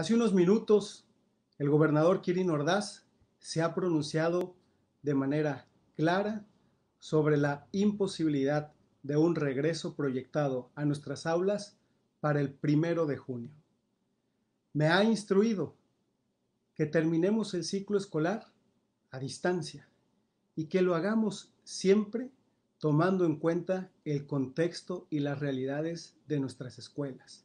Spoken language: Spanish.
Hace unos minutos, el gobernador Kirin Ordaz se ha pronunciado de manera clara sobre la imposibilidad de un regreso proyectado a nuestras aulas para el primero de junio. Me ha instruido que terminemos el ciclo escolar a distancia y que lo hagamos siempre tomando en cuenta el contexto y las realidades de nuestras escuelas.